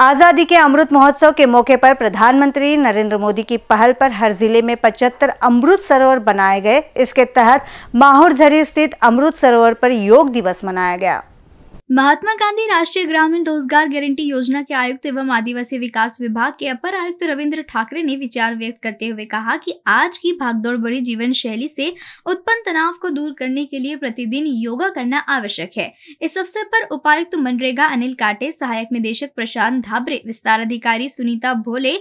आज़ादी के अमृत महोत्सव के मौके पर प्रधानमंत्री नरेंद्र मोदी की पहल पर हर जिले में 75 अमृत सरोवर बनाए गए इसके तहत माहौरझरी स्थित अमृत सरोवर पर योग दिवस मनाया गया महात्मा गांधी राष्ट्रीय ग्रामीण रोजगार गारंटी योजना के आयुक्त एवं आदिवासी विकास विभाग के अपर आयुक्त रविंद्र ठाकरे ने विचार व्यक्त करते हुए कहा कि आज की भागदौड़ बड़ी जीवन शैली से उत्पन्न तनाव को दूर करने के लिए प्रतिदिन योगा करना आवश्यक है इस अवसर पर उपायुक्त मनरेगा अनिल काटे सहायक निदेशक प्रशांत धाबरे विस्तार अधिकारी सुनीता भोले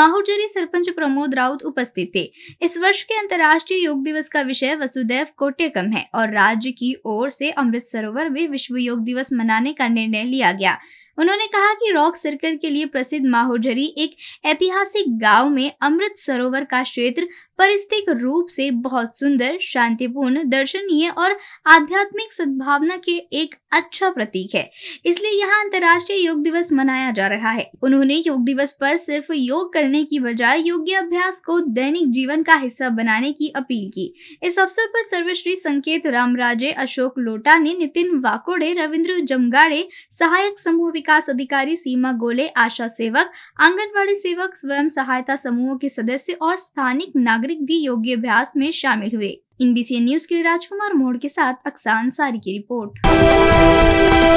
माहौजरी सरपंच प्रमोद राउत उपस्थित थे इस वर्ष के अंतर्राष्ट्रीय योग दिवस का विषय वसुदेव कोटेकम है और राज्य की ओर से अमृत सरोवर में विश्व योग दिवस मनाने का निर्णय लिया गया उन्होंने कहा कि रॉक सर्कल के लिए प्रसिद्ध माहौजरी एक ऐतिहासिक गांव में अमृत सरोवर का क्षेत्र परिस्थितिक रूप से बहुत सुंदर शांतिपूर्ण दर्शनीय और आध्यात्मिक सद्भावना के एक अच्छा प्रतीक है इसलिए यहाँ अंतर्राष्ट्रीय योग दिवस मनाया जा रहा है उन्होंने योग दिवस पर सिर्फ योग करने की बजाय योग्य अभ्यास को दैनिक जीवन का हिस्सा बनाने की अपील की इस अवसर पर सर्वश्री संकेत राम राजे अशोक ने नितिन वाकोड़े रविन्द्र जमगाड़े सहायक समूह विकास अधिकारी सीमा गोले आशा सेवक आंगनबाड़ी सेवक स्वयं सहायता समूहों के सदस्य और स्थानिक नागरिक नागरिक भी योग्य अभ्यास में शामिल हुए इन न्यूज के लिए राजकुमार मोड़ के साथ अक्सा अंसारी की रिपोर्ट